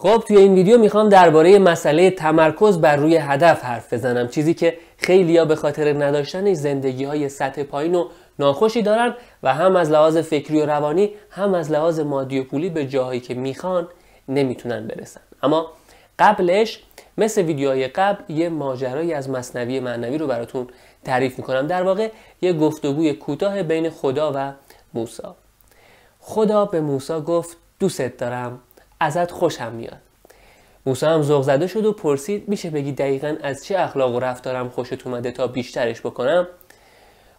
خب توی این ویدیو میخوام درباره مسئله تمرکز بر روی هدف حرف بزنم چیزی که خیلیا به خاطر نداشتن زندگی های سطح پایین و ناخوشی دارن و هم از لحاظ فکری و روانی هم از لحاظ مادی و پولی به جاهایی که میخوان نمیتونن برسن اما قبلش مثل ویدیوهای قبل یه ماجرایی از مصنوی معنوی رو براتون تعریف میکنم در واقع یه گفتگوی کوتاه بین خدا و موسی خدا به موسی گفت دوست دارم ازت خوشم میاد موسی هم ذوق زده شد و پرسید میشه بگی دقیقا از چه اخلاق و رفتارم خوشت اومده تا بیشترش بکنم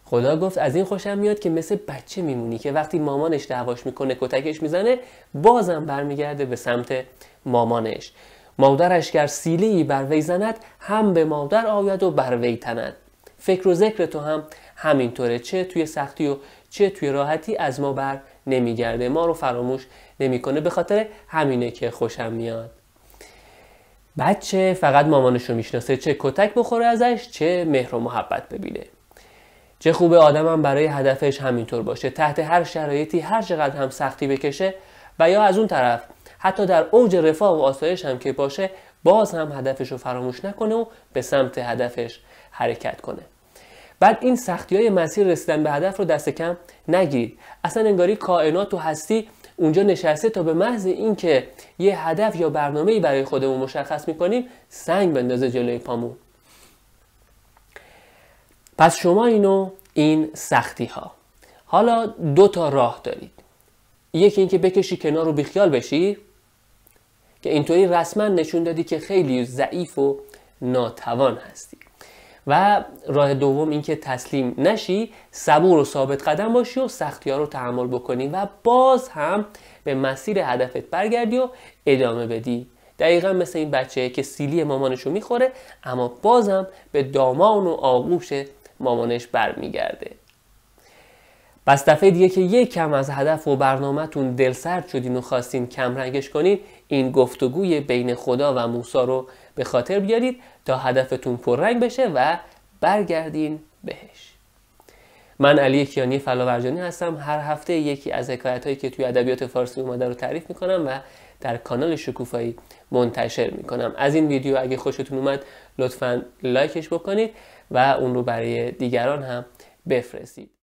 خدا گفت از این خوشم میاد که مثل بچه میمونی که وقتی مامانش دعواش میکنه کتکش میزنه بازم برمیگرده به سمت مامانش مادرش گر سیلی بر وی زند هم به مادر آید و بر وی تند فکر و ذکر تو هم همینطوره چه توی سختی و چه توی راحتی از ما بر نمیگرده ما رو فراموش نمیکنه به خاطر همینه که خوشم میاد بچه فقط مامانش رو میشناسه چه کتک بخوره ازش چه مهر و محبت ببینه چه خوبه آدمم برای هدفش همینطور باشه تحت هر شرایطی هر چقدر هم سختی بکشه و یا از اون طرف حتی در اوج رفاه و آسایش هم که باشه باز هم هدفش رو فراموش نکنه و به سمت هدفش حرکت کنه بعد این سختی های مسیر رسیدن به هدف رو دست کم نگیرید اصلا انگاری کائنات و هستی اونجا نشسته تا به محض اینکه یه هدف یا ای برای خودمون مشخص میکنیم سنگ بندازه جلوی پامون پس شما اینو این سختی ها حالا دو تا راه دارید یکی اینکه بکشی کنار رو بیخیال بشی که اینطوری رسما نشون دادی که خیلی ضعیف و ناتوان هستی و راه دوم اینکه تسلیم نشی صبور و ثابت قدم باشی و سختی ها رو تحمل بکنی و باز هم به مسیر هدفت برگردی و ادامه بدی دقیقا مثل این بچه که سیلی مامانش رو میخوره اما باز هم به دامان و آغوش مامانش برمیگرده پس دفعه دیگه که یک کم از هدف و برنامهتون دلسرد شدین و خواستین رنگش کنین این گفتگوی بین خدا و موسی رو به خاطر بیارید تا هدفتون پررنگ بشه و برگردین بهش من علی کیانی فلاورجانی هستم هر هفته یکی از حکایت هایی که توی ادبیات فارسی اومده رو تعریف میکنم و در کانال شکوفایی منتشر میکنم از این ویدیو اگه خوشتون اومد لطفا لایکش بکنید و اون رو برای دیگران هم بفرستید